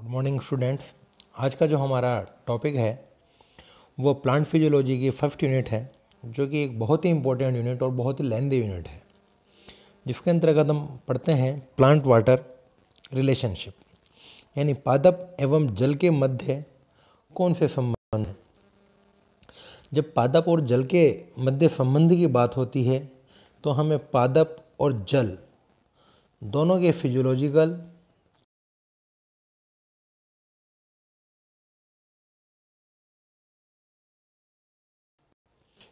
good morning students आज का जो हमारा टॉपिक है वो प्लांट फिजियोलॉजी की फर्स्ट यूनिट है जो कि एक बहुत ही इंपॉर्टेंट यूनिट और बहुत ही लेंदी यूनिट है जिसके अंतर्गत हम पढ़ते हैं प्लांट वाटर रिलेशनशिप यानी पादप एवं जल के मध्य कौन से संबंध हैं जब पादप और जल के मध्य संबंध की बात होती है तो हमें पादप और जल दोनों के फिजियोलॉजिकल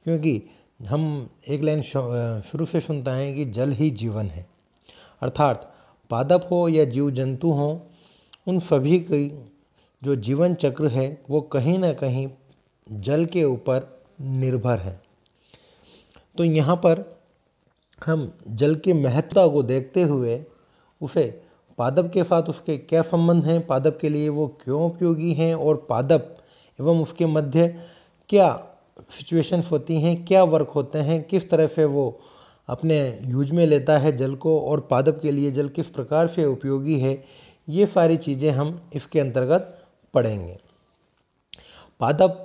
क्योंकि हम एक लाइन शुरू से सुनते हैं कि जल ही जीवन है अर्थात पादप हो या जीव जंतु हो उन सभी की जो जीवन चक्र है वो कहीं ना कहीं जल के ऊपर निर्भर है तो यहाँ पर हम जल के महत्ता को देखते हुए उसे पादप के साथ उसके क्या संबंध हैं पादप के लिए वो क्यों उपयोगी हैं और पादप एवं उसके मध्य क्या सिचुएशंस होती हैं क्या वर्क होते हैं किस तरह से वो अपने यूज में लेता है जल को और पादप के लिए जल किस प्रकार से उपयोगी है ये सारी चीज़ें हम इसके अंतर्गत पढ़ेंगे पादप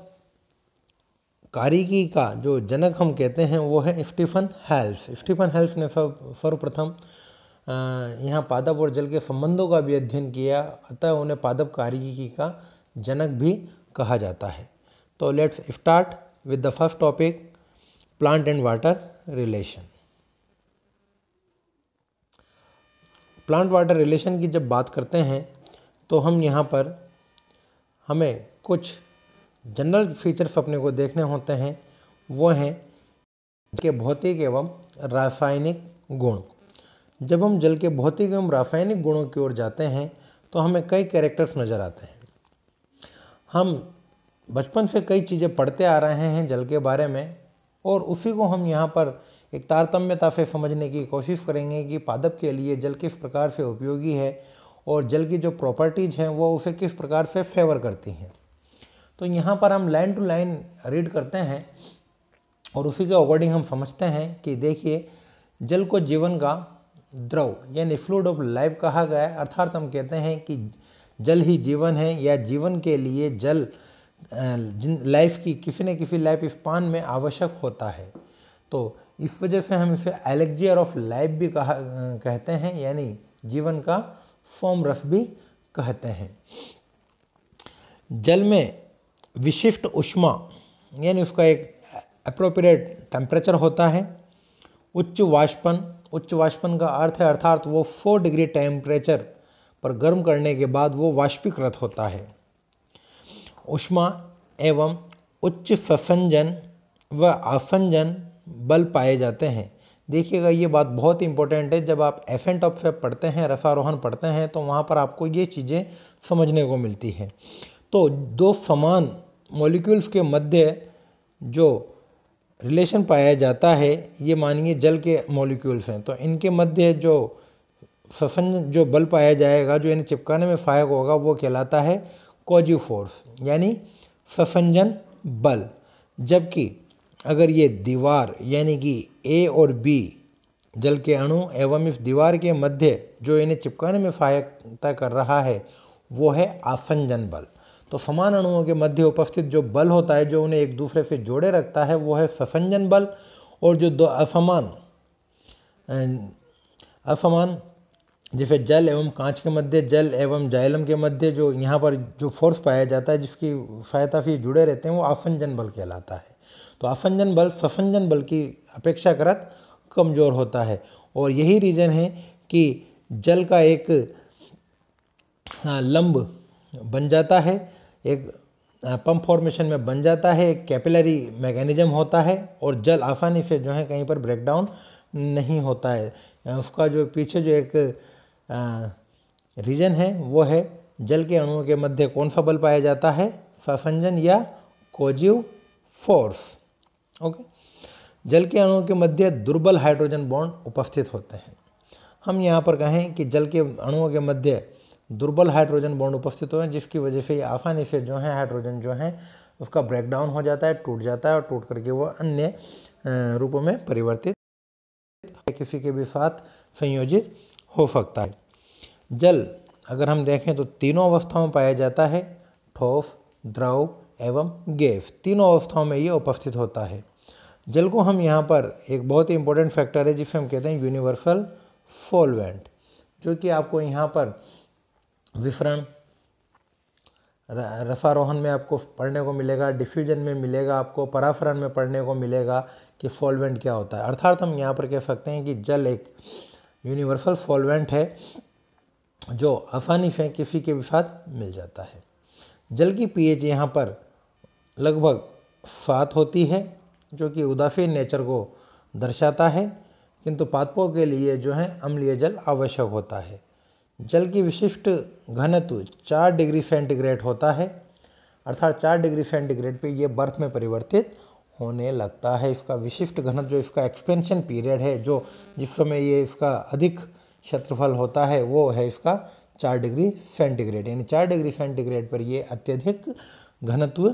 कारीगी का जो जनक हम कहते हैं वो है स्टीफन हेल्फ स्टीफन हेल्फ ने सर्वप्रथम यहाँ पादप और जल के संबंधों का भी अध्ययन किया अतः उन्हें पादप कारिगी का जनक भी कहा जाता है तो let's start with the first topic plant and water relation plant water relation की जब बात करते हैं तो हम यहाँ पर हमें कुछ जनरल फीचर्स अपने को देखने होते हैं वो हैं के भौतिक एवं रासायनिक गुण जब हम जल के भौतिक एवं रासायनिक गुणों की ओर जाते हैं तो हमें कई कैरेक्टर्स नज़र आते हैं हम बचपन से कई चीज़ें पढ़ते आ रहे हैं जल के बारे में और उसी को हम यहाँ पर एक तारतम्यता से समझने की कोशिश करेंगे कि पादप के लिए जल किस प्रकार से उपयोगी है और जल की जो प्रॉपर्टीज़ हैं वो उसे किस प्रकार से फेवर करती हैं तो यहाँ पर हम लाइन टू लाइन रीड करते हैं और उसी के अकॉर्डिंग हम समझते हैं कि देखिए जल को जीवन का द्रव यानी फ्लूड ऑफ लाइफ कहा गया है अर्थात हम कहते हैं कि जल ही जीवन है या जीवन के लिए जल जिन लाइफ की किसी न किसी लाइफ स्पान में आवश्यक होता है तो इस वजह से हम इसे एलेक्जियर ऑफ लाइफ भी कहा कहते हैं यानी जीवन का फॉर्म रस भी कहते हैं जल में विशिष्ट उष्मा यानी उसका एक अप्रोप्रिएट टेम्परेचर होता है उच्च वाष्पन उच्च वाष्पन का अर्थ है अर्थात वो फोर डिग्री टेम्परेचर पर गर्म करने के बाद वो वाष्पीकृत होता है उष्मा एवं उच्च फफंजन व आफंजन बल पाए जाते हैं देखिएगा ये बात बहुत इंपॉर्टेंट है जब आप एफ एंड टॉप फेप पढ़ते हैं रसारोहण पढ़ते हैं तो वहाँ पर आपको ये चीज़ें समझने को मिलती हैं तो दो समान मॉलिक्यूल्स के मध्य जो रिलेशन पाया जाता है ये मानिए जल के मॉलिक्यूल्स हैं तो इनके मध्य जो सफन जो बल पाया जाएगा जो इन्हें चिपकाने में फायक होगा वो कहलाता है कॉजी फोर्स यानी ससंजन बल जबकि अगर ये दीवार यानी कि ए और बी जल के अणु एवं इस दीवार के मध्य जो इन्हें चिपकाने में सहायता कर रहा है वो है आसंजन बल तो समान अणुओं के मध्य उपस्थित जो बल होता है जो उन्हें एक दूसरे से जोड़े रखता है वो है ससंजन बल और जो दो असमान अं, असमान जैसे जल एवं कांच के मध्य जल एवं जाइलम के मध्य जो यहाँ पर जो फोर्स पाया जाता है जिसकी सहायता से जुड़े रहते हैं वो आसंजन बल कहलाता है तो आसंजन बल ससंजन बल की अपेक्षाकृत कमज़ोर होता है और यही रीज़न है कि जल का एक हाँ, लंब बन जाता है एक पंप हाँ, फॉर्मेशन में बन जाता है एक कैपिलरी मैकेनिज्म होता है और जल आसानी से जो है कहीं पर ब्रेकडाउन नहीं होता है उसका जो पीछे जो एक रीजन है वो है जल के अणुओं के मध्य कौन सा बल पाया जाता है फंजन या कोजिव फोर्स ओके जल के अणुओं के मध्य दुर्बल हाइड्रोजन बॉन्ड उपस्थित होते हैं हम यहाँ पर कहें कि जल के अणुओं के मध्य दुर्बल हाइड्रोजन बॉन्ड उपस्थित हो हैं जिसकी वजह से आसानी से जो है हाइड्रोजन जो है उसका ब्रेकडाउन हो जाता है टूट जाता है और टूट करके वो अन्य रूपों में परिवर्तित किसी के भी साथ संयोजित हो सकता है जल अगर हम देखें तो तीनों अवस्थाओं में पाया जाता है ठोस द्रव एवं गैस तीनों अवस्थाओं में ये उपस्थित होता है जल को हम यहाँ पर एक बहुत ही इंपॉर्टेंट फैक्टर है जिसे हम कहते हैं यूनिवर्सल सॉल्वेंट जो कि आपको यहाँ पर विसरण रसारोहण में आपको पढ़ने को मिलेगा डिफ्यूजन में मिलेगा आपको पराफरण में पढ़ने को मिलेगा कि सॉल्वेंट क्या होता है अर्थात हम यहाँ पर कह सकते हैं कि जल एक यूनिवर्सल सॉल्वेंट है जो आसानी से किसी के भी साथ मिल जाता है जल की पीएच यहाँ पर लगभग सात होती है जो कि उदाफी नेचर को दर्शाता है किंतु पादपों के लिए जो है अम्लीय जल आवश्यक होता है जल की विशिष्ट घनत्व चार डिग्री सेंटीग्रेड होता है अर्थात चार डिग्री सेंटीग्रेड पे ये बर्फ में परिवर्तित होने लगता है इसका विशिष्ट घनत्व जो इसका एक्सपेंशन पीरियड है जो जिस समय ये इसका अधिक क्षेत्रफल होता है वो है इसका चार डिग्री सेंटीग्रेड यानी चार डिग्री सेंटीग्रेड पर ये अत्यधिक घनत्व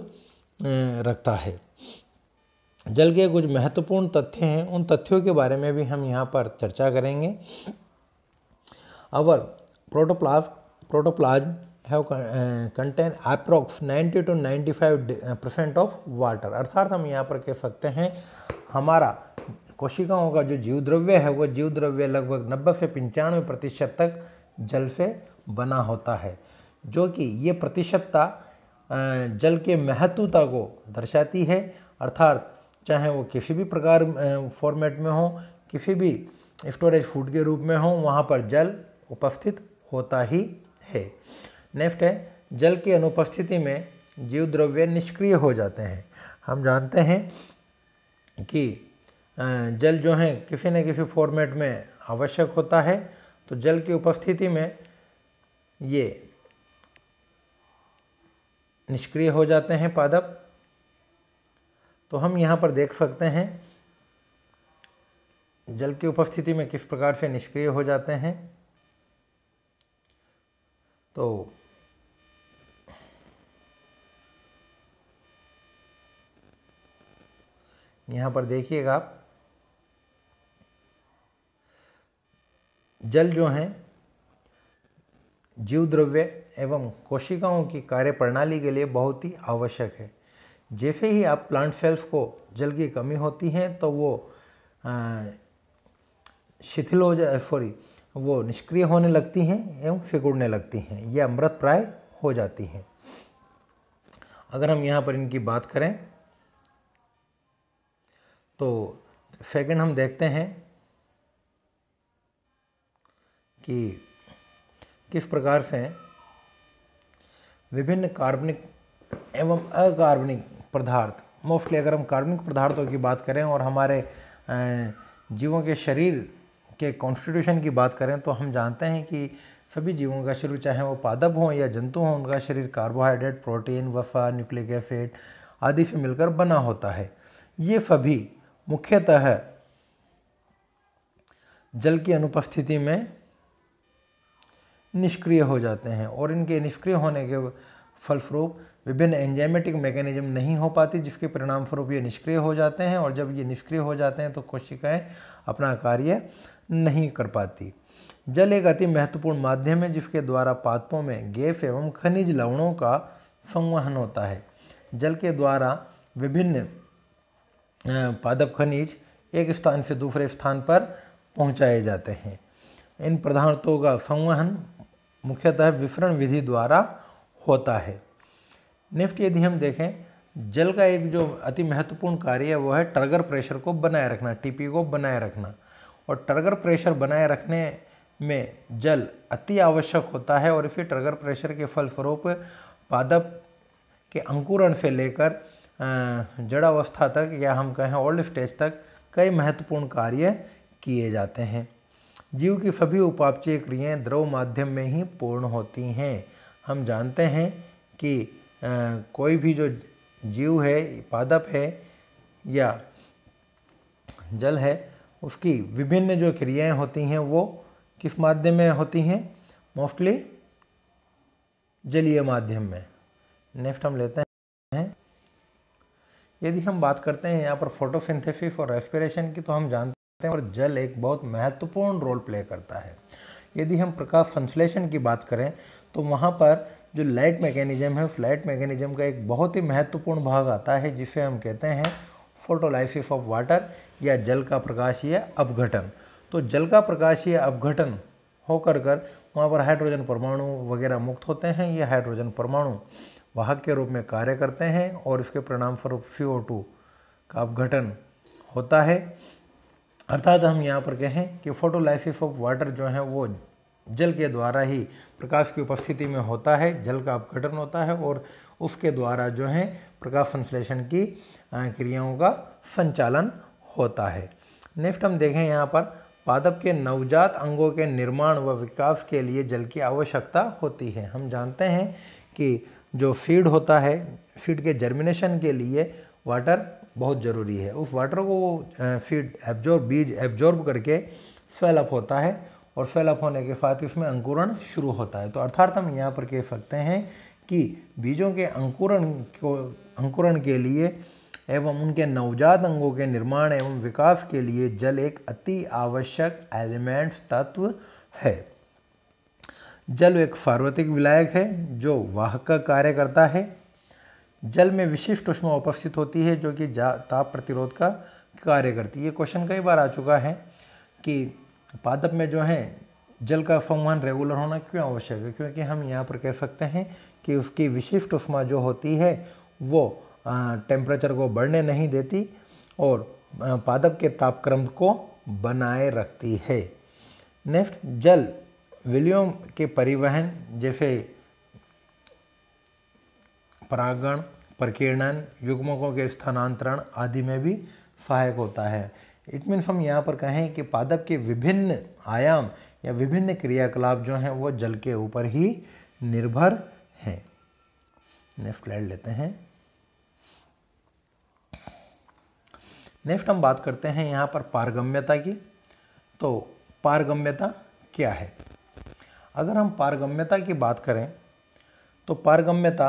रखता है जल के कुछ महत्वपूर्ण तथ्य हैं उन तथ्यों के बारे में भी हम यहाँ पर चर्चा करेंगे our protoplasm protoplasm have contain approx 90 to 95 percent of water अर्थात हम यहाँ पर कह सकते हैं हमारा कोशिकाओं का जो जीव द्रव्य है वह जीव द्रव्य लगभग नब्बे से पंचानवे प्रतिशत तक जल से बना होता है जो कि ये प्रतिशतता जल के महत्वता को दर्शाती है अर्थात चाहे वो किसी भी प्रकार फॉर्मेट में हो किसी भी स्टोरेज फूड के रूप में हो वहाँ पर जल उपस्थित होता ही है नेक्स्ट है जल की अनुपस्थिति में जीव द्रव्य निष्क्रिय हो जाते हैं हम जानते हैं कि जल जो है किसी न किसी फॉर्मेट में आवश्यक होता है तो जल की उपस्थिति में ये निष्क्रिय हो जाते हैं पादप तो हम यहाँ पर देख सकते हैं जल की उपस्थिति में किस प्रकार से निष्क्रिय हो जाते हैं तो यहाँ पर देखिएगा आप जल जो हैं जीव द्रव्य एवं कोशिकाओं की कार्य प्रणाली के लिए बहुत ही आवश्यक है जैसे ही आप प्लांट सेल्स को जल की कमी होती है तो वो शिथिल हो जाए सॉरी वो निष्क्रिय होने लगती हैं एवं फिकुड़ने लगती हैं ये अमृत प्राय हो जाती हैं अगर हम यहाँ पर इनकी बात करें तो सेकंड हम देखते हैं कि किस प्रकार से विभिन्न कार्बनिक एवं अकार्बनिक पदार्थ मोस्टली अगर हम कार्बनिक पदार्थों की बात करें और हमारे जीवों के शरीर के कॉन्स्टिट्यूशन की बात करें तो हम जानते हैं कि सभी जीवों का शरीर चाहे वो पादप हों या जंतु हों उनका शरीर कार्बोहाइड्रेट प्रोटीन वफा न्यूक्लिक एसिड आदि से मिलकर बना होता है ये सभी मुख्यतः जल की अनुपस्थिति में निष्क्रिय हो जाते हैं और इनके निष्क्रिय होने के फलस्वरूप विभिन्न एंजाइमेटिक मैकेनिज्म नहीं हो पाती जिसके परिणाम स्वरूप ये निष्क्रिय हो जाते हैं और जब ये निष्क्रिय हो जाते हैं तो कोशिकाएं अपना कार्य नहीं कर पाती जल एक अति महत्वपूर्ण माध्यम है जिसके द्वारा पादपों में गैस एवं खनिज लवणों का संवहन होता है जल के द्वारा विभिन्न पादप खनिज एक स्थान से दूसरे स्थान पर पहुँचाए जाते हैं इन पदार्थों का संवहन मुख्यतः विफरण विधि द्वारा होता है निफ्ट यदि हम देखें जल का एक जो अति महत्वपूर्ण कार्य है वो है टर्गर प्रेशर को बनाए रखना टीपी को बनाए रखना और टर्गर प्रेशर बनाए रखने में जल अति आवश्यक होता है और इसी टर्गर प्रेशर के फलस्वरूप पादप के अंकुरण से लेकर जड़ावस्था तक या हम कहें ओल्ड स्टेज तक कई महत्वपूर्ण कार्य किए जाते हैं जीव की सभी उपापचय क्रियाएं द्रव माध्यम में ही पूर्ण होती हैं हम जानते हैं कि आ, कोई भी जो जीव है पादप है या जल है उसकी विभिन्न जो क्रियाएं होती हैं वो किस माध्यम में होती हैं मोस्टली जलीय माध्यम में नेक्स्ट हम लेते हैं यदि हम बात करते हैं यहाँ पर फोटोसिंथेसिस और रेस्पिरेशन की तो हम जानते हैं और जल एक बहुत महत्वपूर्ण रोल प्ले करता है यदि हम प्रकाश संश्लेषण की बात करें तो वहाँ पर जो लाइट मैकेनिज्म है उस लाइट मैकेनिज्म का एक बहुत ही महत्वपूर्ण भाग आता है जिसे हम कहते हैं फोटोलाइसिस ऑफ वाटर या जल का प्रकाशीय अपघटन तो जल का प्रकाशीय अपघटन होकर कर वहाँ पर हाइड्रोजन परमाणु वगैरह मुक्त होते हैं ये हाइड्रोजन परमाणु वाहक के रूप में कार्य करते हैं और इसके परिणाम स्वरूप सी का अपघटन होता है अर्थात हम यहाँ पर कहें कि फोटो ऑफ वाटर जो है वो जल के द्वारा ही प्रकाश की उपस्थिति में होता है जल का अपघटन होता है और उसके द्वारा जो है प्रकाश संश्लेषण की क्रियाओं का संचालन होता है नेक्स्ट हम देखें यहाँ पर पादप के नवजात अंगों के निर्माण व विकास के लिए जल की आवश्यकता होती है हम जानते हैं कि जो सीड होता है सीड के जर्मिनेशन के लिए वाटर बहुत ज़रूरी है उस वाटर को वो फीड एब्जॉर्ब बीज एब्जॉर्ब करके स्वेलअप होता है और स्वेल अप होने के साथ उसमें अंकुरण शुरू होता है तो अर्थात हम यहाँ पर कह सकते हैं कि बीजों के अंकुरण को अंकुरण के लिए एवं उनके नवजात अंगों के निर्माण एवं विकास के लिए जल एक अति आवश्यक एलिमेंट्स तत्व है जल एक सार्वत्रिक विलायक है जो वाहक का कार्य करता है जल में विशिष्ट उष्मा उपस्थित होती है जो कि ताप प्रतिरोध का कार्य करती है ये क्वेश्चन कई बार आ चुका है कि पादप में जो है जल का संवहन रेगुलर होना क्यों आवश्यक है क्योंकि हम यहाँ पर कह सकते हैं कि उसकी विशिष्ट उष्मा जो होती है वो टेम्परेचर को बढ़ने नहीं देती और पादप के तापक्रम को बनाए रखती है नेक्स्ट जल विलियम के परिवहन जैसे परागण प्रकीर्णन युग्मकों के स्थानांतरण आदि में भी सहायक होता है इट मीन्स हम यहाँ पर कहें कि पादप के विभिन्न आयाम या विभिन्न क्रियाकलाप जो हैं वो जल के ऊपर ही निर्भर हैं नेक्स्ट स्लाइड लेते हैं नेक्स्ट हम बात करते हैं यहाँ पर पारगम्यता की तो पारगम्यता क्या है अगर हम पारगम्यता की बात करें तो पारगम्यता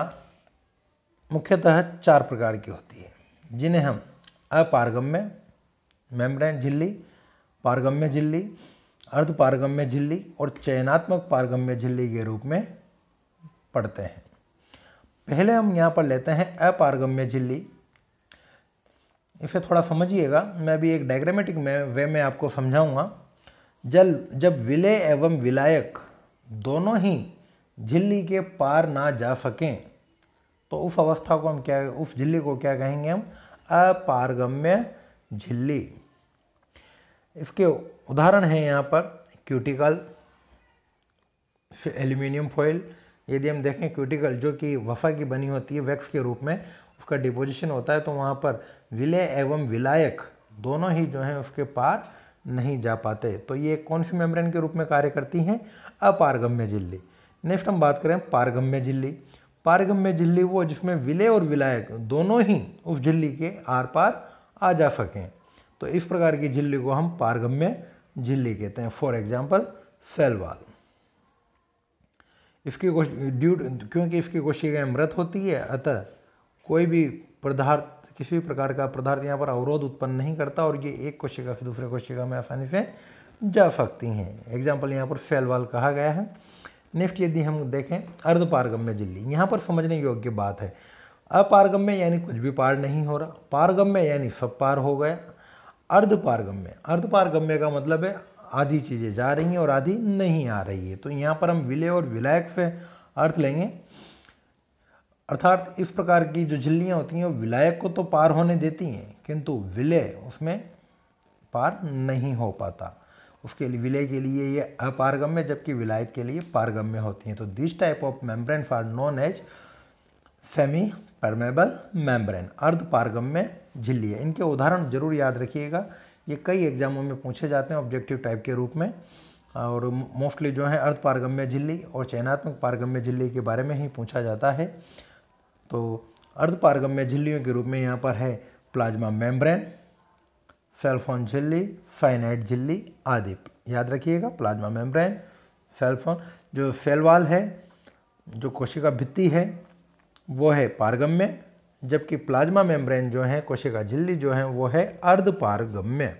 मुख्यतः चार प्रकार की होती है जिन्हें हम अपारगम्य मेम्ब्रेन झिल्ली पारगम्य झिल्ली अर्ध पारगम्य झिल्ली और चयनात्मक पारगम्य झिल्ली के रूप में पढ़ते हैं पहले हम यहाँ पर लेते हैं अपारगम्य झिल्ली इसे थोड़ा समझिएगा मैं भी एक डायग्रामेटिक में वे में आपको समझाऊंगा जल जब विलय एवं विलायक दोनों ही झिल्ली के पार ना जा सकें तो उस अवस्था को हम क्या उस झिल्ली को क्या कहेंगे हम अपारगम्य झिल्ली इसके उदाहरण हैं यहाँ पर क्यूटिकल एल्यूमिनियम फॉइल यदि हम देखें क्यूटिकल जो कि वफा की बनी होती है वैक्स के रूप में उसका डिपोजिशन होता है तो वहाँ पर विलय एवं विलायक दोनों ही जो हैं उसके पार नहीं जा पाते तो ये कौन सी मेम्ब्रेन के रूप में कार्य करती हैं अपारगम्य झिल्ली नेक्स्ट हम बात करें पारगम्य झिल्ली पारगम्य झिल्ली वो जिसमें विलय और विलायक दोनों ही उस झिल्ली के आर पार आ जा सकें तो इस प्रकार की झिल्ली को हम पारगम्य झिल्ली कहते हैं फॉर एग्जाम्पल सेलवाल इसकी ड्यू क्योंकि इसकी कोशिकाएं मृत होती है अतः कोई भी पदार्थ किसी भी प्रकार का पदार्थ यहाँ पर अवरोध उत्पन्न नहीं करता और ये एक कोशिका से दूसरे कोशिका में आसानी से जा सकती हैं एग्जाम्पल यहाँ पर सेलवाल कहा गया है नेक्स्ट यदि हम देखें अर्धपारगम्य झिल्ली यहाँ पर समझने योग्य बात है अपारगम्य यानी कुछ भी पार नहीं हो रहा पारगम्य यानी सब पार हो गया अर्धपारगम्य अर्धपारगम्य का मतलब है आधी चीज़ें जा रही हैं और आधी नहीं आ रही है तो यहाँ पर हम विलय और विलायक से अर्थ लेंगे अर्थात इस प्रकार की जो झिल्लियाँ होती हैं वो विलायक को तो पार होने देती हैं किंतु विलय उसमें पार नहीं हो पाता उसके लिए विलय के लिए ये अपारगम्य जबकि विलायक के लिए पारगम्य होती हैं तो this type of membrane for known as semi permeable membrane अर्ध पारगम्य झिल्ली है इनके उदाहरण जरूर याद रखिएगा ये कई एग्जामों में पूछे जाते हैं ऑब्जेक्टिव टाइप के रूप में और मोस्टली जो है अर्ध पारगम्य झिल्ली और चयनात्मक पारगम्य झिल्ली के बारे में ही पूछा जाता है तो अर्ध पारगम्य झिल्लियों के रूप में यहाँ पर है प्लाज्मा मेम्ब्रेन सेल्फोन झिल्ली फाइनाइट झिल्ली आदि याद रखिएगा प्लाज्मा मेम्ब्रेन सेलफोन जो सेलवाल है जो कोशिका भित्ति है वो है पारगम्य जबकि प्लाज्मा मेम्ब्रेन जो है कोशिका झिल्ली जो है वो है अर्ध पारगम्य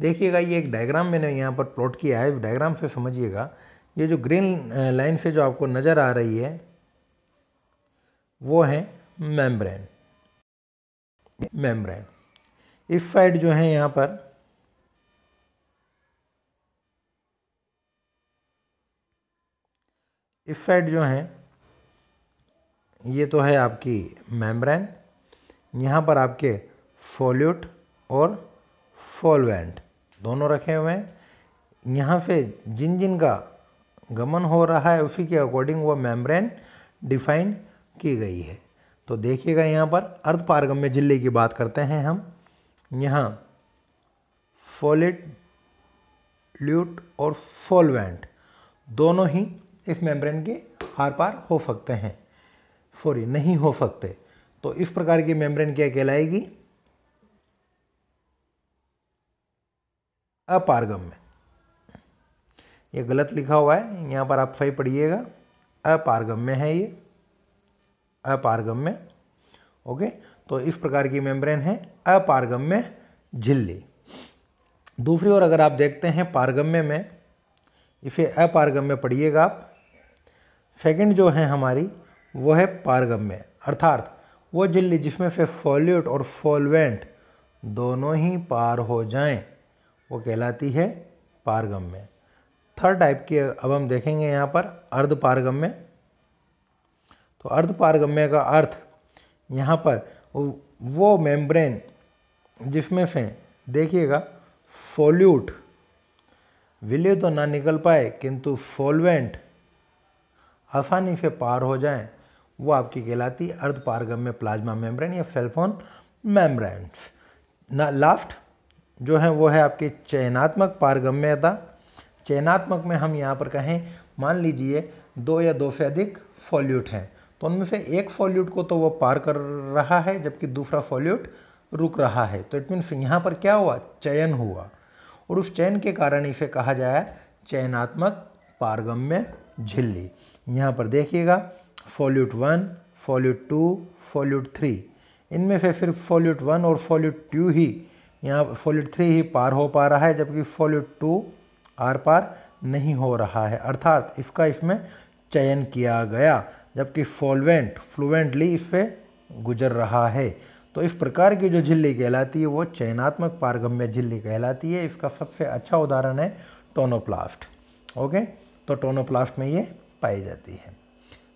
देखिएगा ये एक डायग्राम मैंने यहाँ पर प्लॉट किया है डायग्राम से समझिएगा ये जो ग्रीन लाइन से जो आपको नज़र आ रही है वो है मेम्ब्रेन मेम्ब्रेन इफ़ फाइड जो है यहाँ पर इफ़ फाइड जो है ये तो है आपकी मेम्ब्रेन यहाँ पर आपके फोल्यूट और फोलवेंट दोनों रखे हुए हैं यहाँ पे जिन जिन का गमन हो रहा है उसी के अकॉर्डिंग वह मेम्ब्रेन डिफाइन की गई है तो देखिएगा यहाँ पर अर्धपारगम्य जिले की बात करते हैं हम यहाँ फोलेट ल्यूट और फॉलवेंट दोनों ही इस मेम्ब्रेन के हार पार हो सकते हैं सॉरी नहीं हो सकते तो इस प्रकार की मेम्ब्रेन क्या कहलाएगी अपारगम में ये गलत लिखा हुआ है यहाँ पर आप सही पढ़िएगा अपारगम में है ये अपारगम में ओके तो इस प्रकार की मेम्ब्रेन है अपारगम्य झिल्ली दूसरी ओर अगर आप देखते हैं पारगम्य में इसे अपारगम्य पढ़िएगा आप सेकेंड जो है हमारी वो है पारगम्य अर्थात वो झिल्ली जिसमें से फॉल्यूट और फॉलवेंट दोनों ही पार हो जाएं वो कहलाती है पारगम्य थर्ड टाइप की अब हम देखेंगे यहाँ पर अर्ध पारगम्य तो अर्ध पारगम्य का अर्थ यहाँ पर वो मेम्ब्रेन जिसमें से देखिएगा सोल्यूट विले तो ना निकल पाए किंतु सोलवेंट आसानी से पार हो जाए वो आपकी कहलाती अर्ध पारगम्य प्लाज्मा मेम्ब्रेन या सेलफोन मेम्ब्रेन्स ना लास्ट जो है वो है आपके चयनात्मक पारगम्यता चयनात्मक में हम यहाँ पर कहें मान लीजिए दो या दो से अधिक फॉल्यूट हैं तो उनमें से एक फॉल्यूट को तो वो पार कर रहा है जबकि दूसरा फॉल्यूट रुक रहा है तो इट मीन्स यहाँ पर क्या हुआ चयन हुआ और उस चयन के कारण इसे कहा जाए चयनात्मक पारगम्य झिल्ली यहाँ पर देखिएगा solute one solute two solute three इनमें से सिर्फ फॉल्यूट वन और फॉल्यूट टू ही यहाँ फॉल्यूट थ्री ही पार हो पा रहा है जबकि फॉल्यूट टू आर पार नहीं हो रहा है अर्थात इसका इसमें चयन किया गया जबकि फॉलवेंट फ्लुएंटली इससे गुजर रहा है तो इस प्रकार की जो झिल्ली कहलाती है वो चयनात्मक पारगम्य झिल्ली कहलाती है इसका सबसे अच्छा उदाहरण है टोनोप्लास्ट ओके तो टोनोप्लास्ट में ये पाई जाती है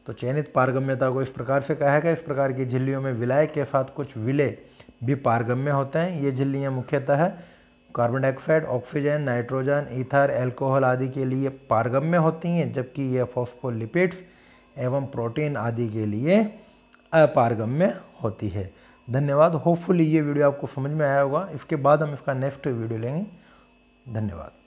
तो चयनित पारगम्यता को इस प्रकार से कहा गया इस प्रकार की झिल्लियों में विलय के साथ कुछ विलय भी पारगम्य होते हैं ये झिल्लियाँ मुख्यतः carbon dioxide oxygen nitrogen ether alcohol आदि के लिए पारगम्य होती हैं जबकि ये फॉस्फोलिपिड्स एवं प्रोटीन आदि के लिए अपारगम्य होती है धन्यवाद होपफुली ये वीडियो आपको समझ में आया होगा इसके बाद हम इसका नेक्स्ट वीडियो लेंगे धन्यवाद